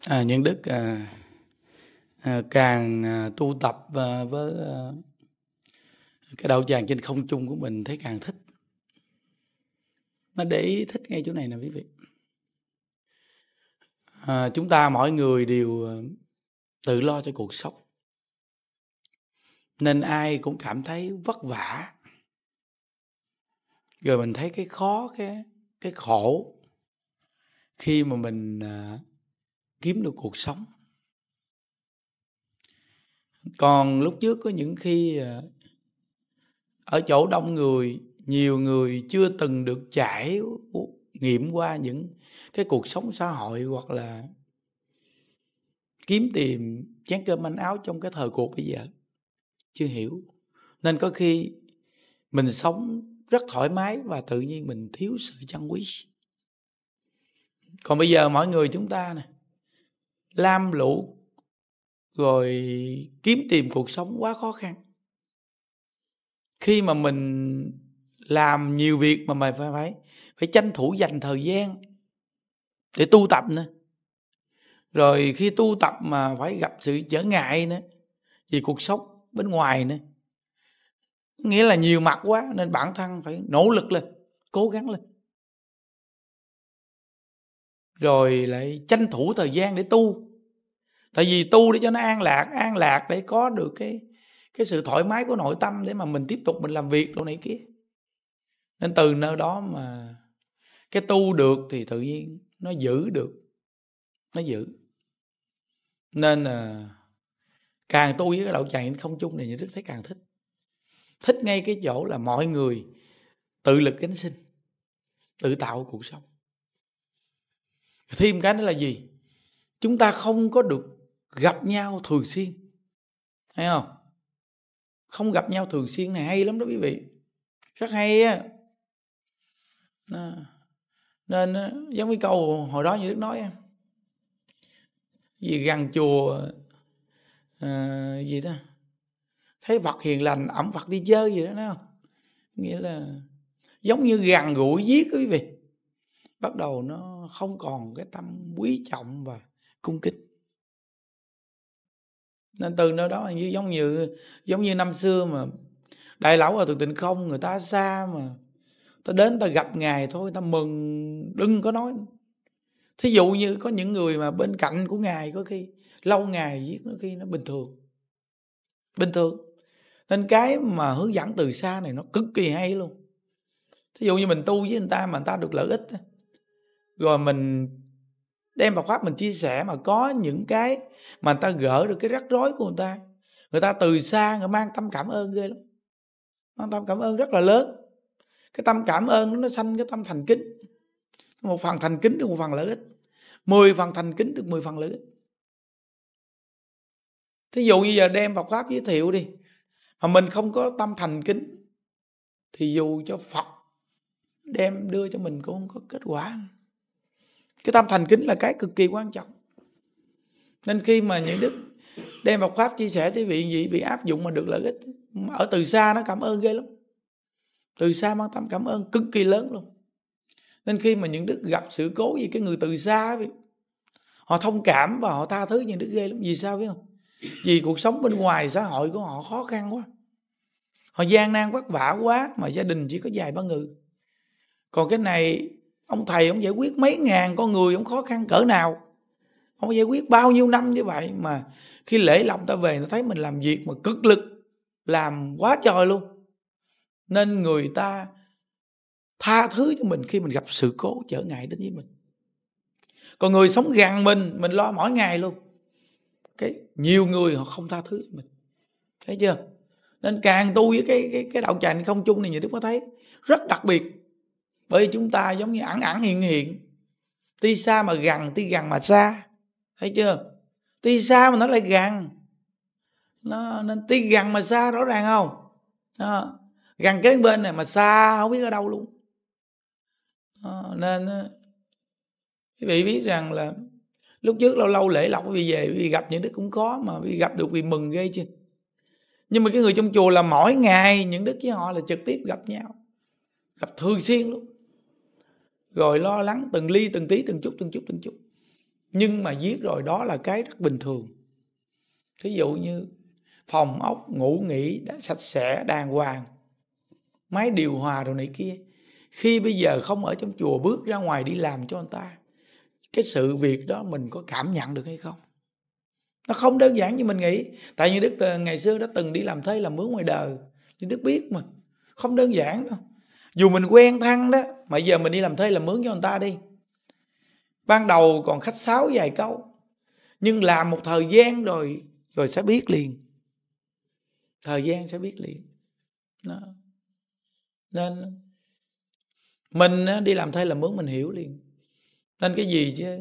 à, nhân đức à, à, càng à, tu tập à, với à, cái đạo tràng trên không trung của mình thấy càng thích nó để ý thích ngay chỗ này nè quý vị à, chúng ta mỗi người đều à, tự lo cho cuộc sống nên ai cũng cảm thấy vất vả rồi mình thấy cái khó cái cái khổ khi mà mình à, kiếm được cuộc sống còn lúc trước có những khi ờ, ở chỗ đông người nhiều người chưa từng được trải nghiệm qua những cái cuộc sống xã hội hoặc là kiếm tìm chén cơm manh áo trong cái thời cuộc bây giờ chưa hiểu nên có khi mình sống rất thoải mái và tự nhiên mình thiếu sự chân quý còn bây giờ mọi người chúng ta nè lam lũ rồi kiếm tìm cuộc sống quá khó khăn khi mà mình làm nhiều việc mà mình phải phải phải tranh thủ dành thời gian để tu tập nữa rồi khi tu tập mà phải gặp sự trở ngại nữa vì cuộc sống bên ngoài nữa nghĩa là nhiều mặt quá nên bản thân phải nỗ lực lên cố gắng lên rồi lại tranh thủ thời gian để tu tại vì tu để cho nó an lạc an lạc để có được cái cái sự thoải mái của nội tâm để mà mình tiếp tục mình làm việc đồ này kia nên từ nơi đó mà cái tu được thì tự nhiên nó giữ được nó giữ nên là càng tu với cái đạo tràng không chung này thì đức thấy càng thích thích ngay cái chỗ là mọi người tự lực cánh sinh tự tạo cuộc sống thêm cái đó là gì chúng ta không có được gặp nhau thường xuyên hay không không gặp nhau thường xuyên này hay lắm đó quý vị rất hay á nên giống như câu hồi đó như đức nói gì gần chùa à, gì đó thấy phật hiền lành ẩm phật đi chơi gì đó thấy không nghĩa là giống như gần gũi giết quý vị bắt đầu nó không còn cái tâm quý trọng và cung kính nên từ nơi đó như giống như giống như năm xưa mà đại lão ở thường tịnh không người ta xa mà ta đến ta gặp ngài thôi ta mừng đừng có nói thí dụ như có những người mà bên cạnh của ngài có khi lâu ngày giết nó khi nó bình thường bình thường nên cái mà hướng dẫn từ xa này nó cực kỳ hay luôn thí dụ như mình tu với người ta mà người ta được lợi ích rồi mình đem vào pháp mình chia sẻ mà có những cái mà người ta gỡ được cái rắc rối của người ta người ta từ xa người mang tâm cảm ơn ghê lắm mang tâm cảm ơn rất là lớn cái tâm cảm ơn nó sanh cái tâm thành kính một phần thành kính được một phần lợi ích mười phần thành kính được mười phần lợi ích thí dụ như giờ đem Phật pháp giới thiệu đi mà mình không có tâm thành kính thì dù cho Phật đem đưa cho mình cũng không có kết quả cái tâm thành kính là cái cực kỳ quan trọng nên khi mà những đức đem vào pháp chia sẻ thì vị gì bị áp dụng mà được lợi ích ở từ xa nó cảm ơn ghê lắm từ xa mang tâm cảm ơn cực kỳ lớn luôn nên khi mà những đức gặp sự cố gì cái người từ xa ấy, họ thông cảm và họ tha thứ những đức ghê lắm vì sao biết không vì cuộc sống bên ngoài xã hội của họ khó khăn quá họ gian nan vất vả quá mà gia đình chỉ có vài ba người còn cái này ông thầy ông giải quyết mấy ngàn con người ông khó khăn cỡ nào ông giải quyết bao nhiêu năm như vậy mà khi lễ lòng ta về nó thấy mình làm việc mà cực lực làm quá trời luôn nên người ta tha thứ cho mình khi mình gặp sự cố trở ngại đến với mình còn người sống gần mình mình lo mỗi ngày luôn cái nhiều người họ không tha thứ cho mình thấy chưa nên càng tu với cái cái cái đạo tràng không chung này như đức có thấy rất đặc biệt bởi vì chúng ta giống như ẩn ẩn hiện hiện tuy xa mà gần tuy gần mà xa thấy chưa tuy xa mà nó lại gần nó nên tuy gần mà xa rõ ràng không đó. gần kế bên này mà xa không biết ở đâu luôn đó. nên ờ, quý vị biết rằng là lúc trước lâu lâu lễ lọc quý vị về quý vị gặp những đức cũng khó mà quý vị gặp được vì mừng ghê chứ. nhưng mà cái người trong chùa là mỗi ngày những đức với họ là trực tiếp gặp nhau gặp thường xuyên luôn rồi lo lắng từng ly từng tí từng chút từng chút từng chút nhưng mà giết rồi đó là cái rất bình thường thí dụ như phòng ốc ngủ nghỉ đã sạch sẽ đàng hoàng máy điều hòa rồi này kia khi bây giờ không ở trong chùa bước ra ngoài đi làm cho anh ta cái sự việc đó mình có cảm nhận được hay không nó không đơn giản như mình nghĩ tại vì đức ờ, ngày xưa đã từng đi làm thuê làm mướn ngoài đời nhưng đức biết mà không đơn giản đâu dù mình quen thăng đó mà giờ mình đi làm thuê là mướn cho người ta đi ban đầu còn khách sáo vài câu nhưng làm một thời gian rồi rồi sẽ biết liền thời gian sẽ biết liền Đó. nên mình đi làm thuê là mướn mình hiểu liền nên cái gì chứ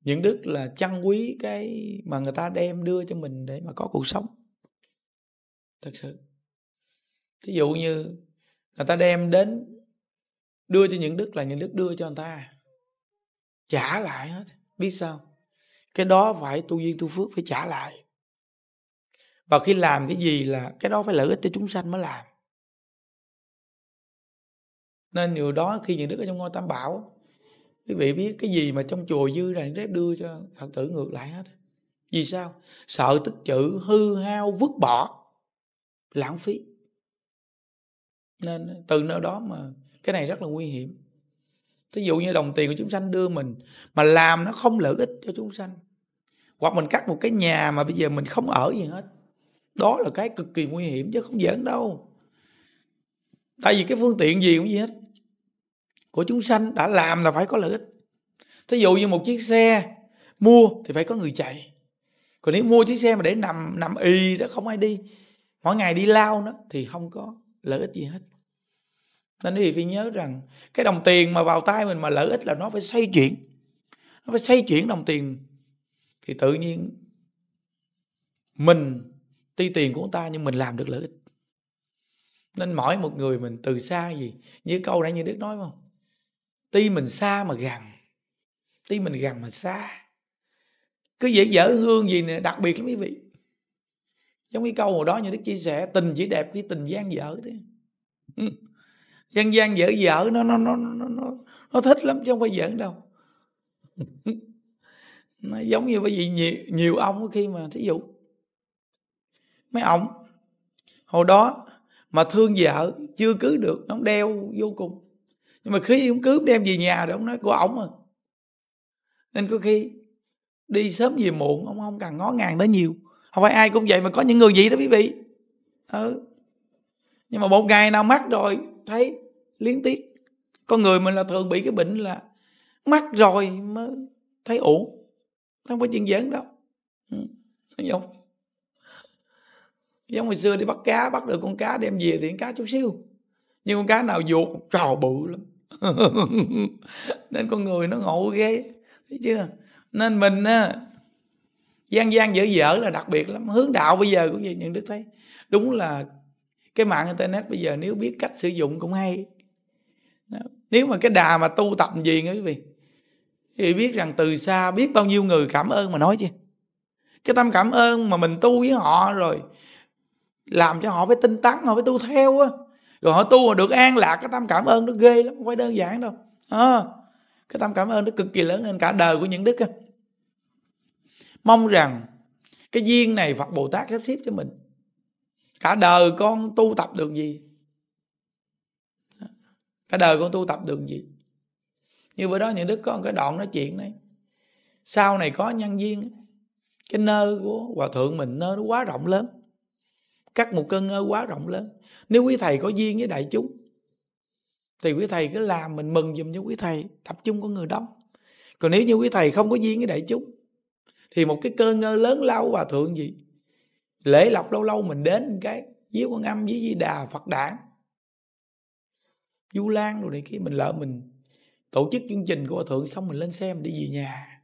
những đức là trân quý cái mà người ta đem đưa cho mình để mà có cuộc sống thật sự thí dụ như người ta đem đến đưa cho những đức là những đức đưa cho người ta trả lại hết biết sao cái đó phải tu duyên tu phước phải trả lại và khi làm cái gì là cái đó phải lợi ích cho chúng sanh mới làm nên điều đó khi những đức ở trong ngôi tam bảo quý vị biết cái gì mà trong chùa dư là rét đưa cho phật tử ngược lại hết vì sao sợ tích chữ hư hao vứt bỏ lãng phí nên từ nơi đó mà cái này rất là nguy hiểm thí dụ như đồng tiền của chúng sanh đưa mình mà làm nó không lợi ích cho chúng sanh hoặc mình cắt một cái nhà mà bây giờ mình không ở gì hết đó là cái cực kỳ nguy hiểm chứ không giỡn đâu tại vì cái phương tiện gì cũng gì hết của chúng sanh đã làm là phải có lợi ích thí dụ như một chiếc xe mua thì phải có người chạy còn nếu mua chiếc xe mà để nằm nằm y đó không ai đi mỗi ngày đi lao nó thì không có lợi ích gì hết nên thì phải nhớ rằng cái đồng tiền mà vào tay mình mà lợi ích là nó phải xây chuyển nó phải xây chuyển đồng tiền thì tự nhiên mình ti tiền của ta nhưng mình làm được lợi ích nên mỗi một người mình từ xa gì như câu nãy như đức nói không ti mình xa mà gần ti mình gần mà xa cứ dễ dở hương gì nè đặc biệt lắm quý vị giống cái câu hồi đó như đức chia sẻ tình chỉ đẹp khi tình gian dở thế dân gian dở dở nó nó nó nó nó nó thích lắm chứ không phải giỡn đâu nó giống như bởi vì nhiều, nhiều ông khi mà thí dụ mấy ông hồi đó mà thương vợ chưa cưới được nó đeo vô cùng nhưng mà khi ông cưới đem về nhà rồi ông nói của ổng à nên có khi đi sớm về muộn ông không cần ngó ngàng tới nhiều không phải ai cũng vậy mà có những người vậy đó quý vị ừ nhưng mà một ngày nào mắc rồi thấy liên tiếp con người mình là thường bị cái bệnh là mắc rồi mới thấy ổn không có chuyện giỡn đâu ừ, giống giống hồi xưa đi bắt cá bắt được con cá đem về thì con cá chút xíu nhưng con cá nào vụt trò bự lắm nên con người nó ngộ ghê thấy chưa nên mình á gian gian dở dở là đặc biệt lắm hướng đạo bây giờ cũng vậy những đức thấy đúng là cái mạng internet bây giờ nếu biết cách sử dụng cũng hay nếu mà cái đà mà tu tập gì nghe quý vị thì biết rằng từ xa biết bao nhiêu người cảm ơn mà nói chứ cái tâm cảm ơn mà mình tu với họ rồi làm cho họ phải tinh tấn họ phải tu theo á rồi họ tu mà được an lạc cái tâm cảm ơn nó ghê lắm không phải đơn giản đâu à, cái tâm cảm ơn nó cực kỳ lớn nên cả đời của những đức á mong rằng cái duyên này phật bồ tát sắp xếp cho mình cả đời con tu tập được gì cả đời con tu tập được gì như bữa đó những đức có một cái đoạn nói chuyện đấy sau này có nhân viên cái nơi của hòa thượng mình nơi nó quá rộng lớn cắt một cơn nơ quá rộng lớn nếu quý thầy có duyên với đại chúng thì quý thầy cứ làm mình mừng giùm cho quý thầy tập trung con người đông còn nếu như quý thầy không có duyên với đại chúng thì một cái cơn ngơ lớn lao hòa thượng gì lễ lọc lâu lâu mình đến cái với con âm với di đà phật đản du lan rồi này kia mình lỡ mình tổ chức chương trình của hòa thượng xong mình lên xe mình đi về nhà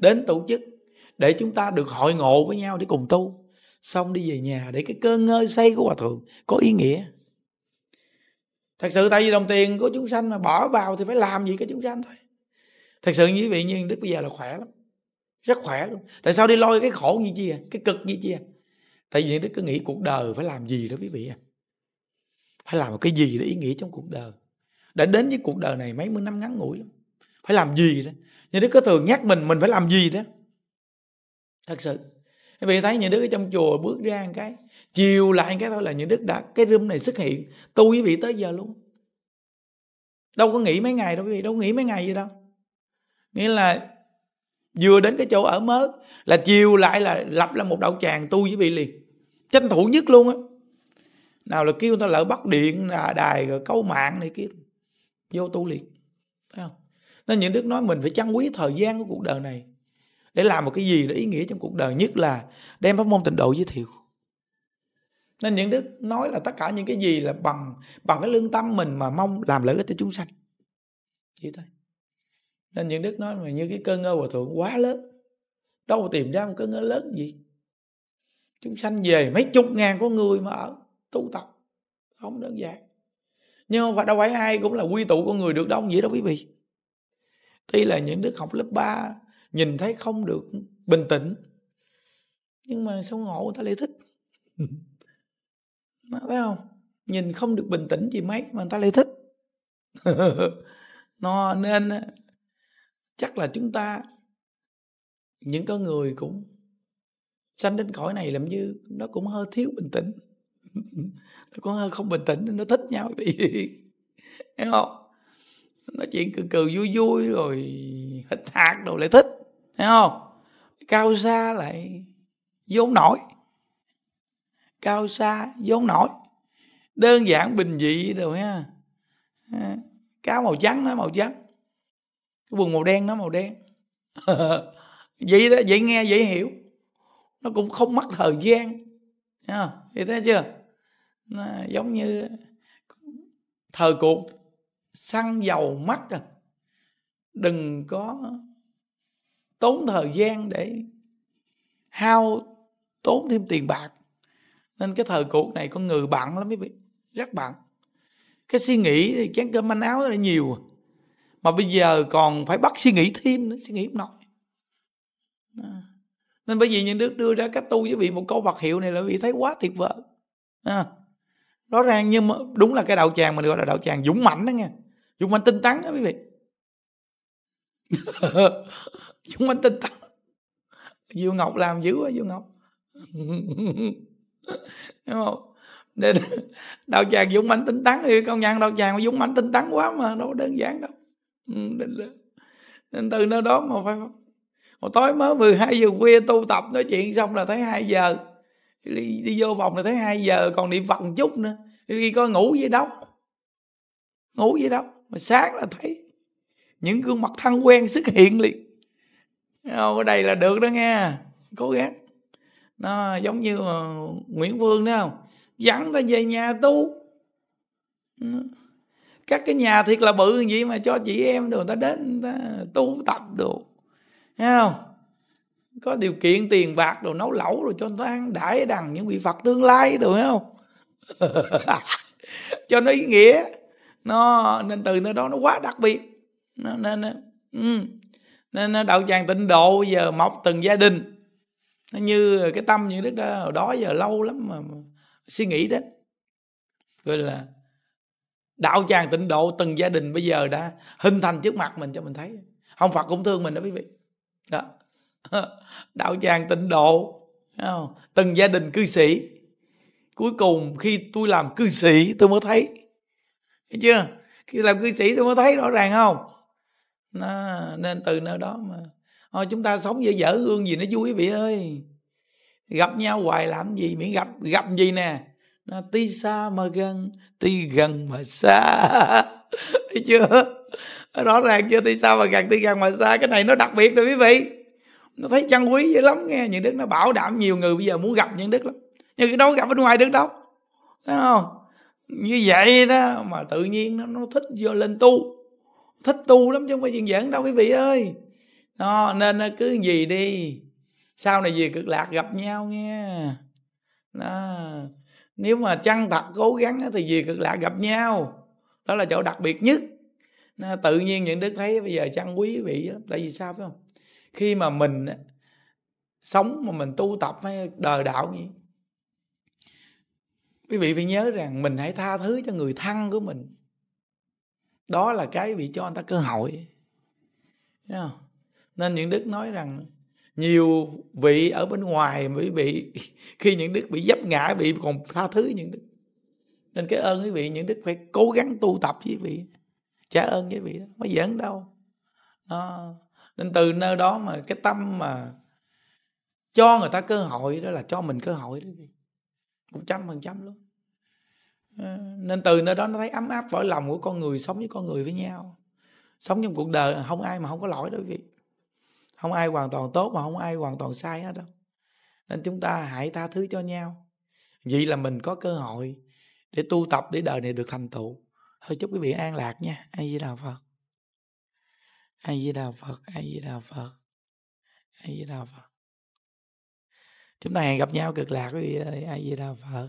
đến tổ chức để chúng ta được hội ngộ với nhau để cùng tu xong đi về nhà để cái cơn ngơi say của hòa thượng có ý nghĩa thật sự tại vì đồng tiền của chúng sanh mà bỏ vào thì phải làm gì cái chúng sanh thôi thật sự như quý vị nhưng đức bây giờ là khỏe lắm rất khỏe luôn tại sao đi lôi cái khổ như chi à cái cực như chi à tại vì đức cứ nghĩ cuộc đời phải làm gì đó quý vị à phải làm một cái gì để ý nghĩa trong cuộc đời đã đến với cuộc đời này mấy mươi năm ngắn ngủi lắm phải làm gì đó nhưng đức có thường nhắc mình mình phải làm gì đó thật sự bởi vì thấy những đứa ở trong chùa bước ra một cái chiều lại một cái thôi là những đức đã cái room này xuất hiện tu với vị tới giờ luôn đâu có nghỉ mấy ngày đâu quý vị đâu có nghỉ mấy ngày gì đâu nghĩa là vừa đến cái chỗ ở mới là chiều lại là lập là một đạo tràng tu với vị liền tranh thủ nhất luôn á nào là kêu người ta lỡ bắt điện à, đài rồi câu mạng này kia vô tu liệt thấy không nên những đức nói mình phải chăn quý thời gian của cuộc đời này để làm một cái gì để ý nghĩa trong cuộc đời nhất là đem pháp môn tịnh độ giới thiệu nên những đức nói là tất cả những cái gì là bằng bằng cái lương tâm mình mà mong làm lợi ích cho chúng sanh Chỉ thôi nên những đức nói mà như cái cơn ngơ hòa thượng quá lớn đâu tìm ra một cơn ngơ lớn gì chúng sanh về mấy chục ngàn con người mà ở tu tập không đơn giản nhưng mà đâu phải ai cũng là quy tụ con người được đâu vậy đâu quý vị tuy là những đứa học lớp 3 nhìn thấy không được bình tĩnh nhưng mà sao ngộ người ta lại thích mà thấy không nhìn không được bình tĩnh gì mấy mà người ta lại thích nó nên chắc là chúng ta những con người cũng sanh đến cõi này làm như nó cũng hơi thiếu bình tĩnh con không bình tĩnh nó thích nhau vì hiểu không nói chuyện cười cười vui vui rồi hịch hạt đồ lại thích thấy không cao xa lại vốn nổi cao xa vốn nổi đơn giản bình dị đồ ha cá màu trắng nó màu trắng cái quần màu đen nó màu đen vậy đó vậy nghe vậy hiểu nó cũng không mất thời gian thấy chưa nó giống như thời cuộc xăng dầu mắc à đừng có tốn thời gian để hao tốn thêm tiền bạc nên cái thời cuộc này con người bận lắm quý vị rất bận cái suy nghĩ thì chén cơm manh áo rất là nhiều mà bây giờ còn phải bắt suy nghĩ thêm nữa suy nghĩ không nổi nên bởi vì những đức đưa ra cách tu với vị một câu vật hiệu này là vị thấy quá tuyệt vời à rõ ràng nhưng mà đúng là cái đạo tràng mình gọi là đạo tràng dũng mãnh đó nghe, dũng mãnh tinh tấn đó quý vị dũng mãnh tinh tấn diệu ngọc làm dữ quá diệu ngọc đúng không nên đạo tràng dũng mãnh tinh tấn thì công nhận đạo tràng dũng mãnh tinh tấn quá mà đâu có đơn giản đâu ừ, nên từ nơi đó mà phải hồi tối mới 12 giờ khuya tu tập nói chuyện xong là tới 2 giờ đi, đi vô phòng là tới 2 giờ còn đi vòng chút nữa khi coi ngủ gì đâu ngủ gì đâu mà sáng là thấy những gương mặt thân quen xuất hiện liền ở đây là được đó nghe cố gắng nó giống như Nguyễn Vương đó không dẫn ta về nhà tu các cái nhà thiệt là bự vậy mà cho chị em đồ ta đến ta tu tập đồ thấy không có điều kiện tiền bạc đồ nấu lẩu rồi cho nó ăn đãi đằng những vị Phật tương lai được không cho nó ý nghĩa nó nên từ nơi đó nó quá đặc biệt nó, nên ừ. nên đạo tràng tịnh độ giờ mọc từng gia đình nó như cái tâm như đức đó hồi đó giờ lâu lắm mà, mà suy nghĩ đến gọi là đạo tràng tịnh độ từng gia đình bây giờ đã hình thành trước mặt mình cho mình thấy không phật cũng thương mình đó quý vị đó đạo tràng tịnh độ từng gia đình cư sĩ cuối cùng khi tôi làm cư sĩ tôi mới thấy thấy chưa khi làm cư sĩ tôi mới thấy rõ ràng không nó, nên từ nơi đó mà thôi chúng ta sống dở dở hương gì nó vui vị ơi gặp nhau hoài làm gì miễn gặp gặp gì nè nó tí xa mà gần tí gần mà xa thấy chưa rõ ràng chưa tí xa mà gần tí gần mà xa cái này nó đặc biệt rồi quý vị nó thấy chân quý dữ lắm nghe những đức nó bảo đảm nhiều người bây giờ muốn gặp những đức lắm nhưng cái đâu gặp bên ngoài đức đâu thấy không như vậy đó mà tự nhiên nó, nó thích vô lên tu thích tu lắm chứ không phải chuyện giỡn đâu quý vị ơi nó nên cứ gì đi sau này về cực lạc gặp nhau nghe đó. nếu mà chăng thật cố gắng thì về cực lạc gặp nhau đó là chỗ đặc biệt nhất nó, tự nhiên những đức thấy bây giờ chăng quý vị lắm tại vì sao phải không khi mà mình sống mà mình tu tập hay đời đạo gì quý vị phải nhớ rằng mình hãy tha thứ cho người thân của mình đó là cái bị cho anh ta cơ hội không? nên những đức nói rằng nhiều vị ở bên ngoài quý bị khi những đức bị dấp ngã bị còn tha thứ những đức nên cái ơn quý vị những đức phải cố gắng tu tập với quý vị trả ơn quý vị đó. mới giỡn đâu nó nên từ nơi đó mà cái tâm mà cho người ta cơ hội đó là cho mình cơ hội đó một trăm phần trăm luôn ờ, nên từ nơi đó nó thấy ấm áp vỡ lòng của con người sống với con người với nhau sống trong cuộc đời không ai mà không có lỗi đâu quý vị không ai hoàn toàn tốt mà không ai hoàn toàn sai hết đâu nên chúng ta hãy tha thứ cho nhau vậy là mình có cơ hội để tu tập để đời này được thành tựu thôi chúc quý vị an lạc nha ai di đà phật a di đà phật a di đà phật a di đà phật chúng ta hẹn gặp nhau cực lạc quý vị ơi a di đà phật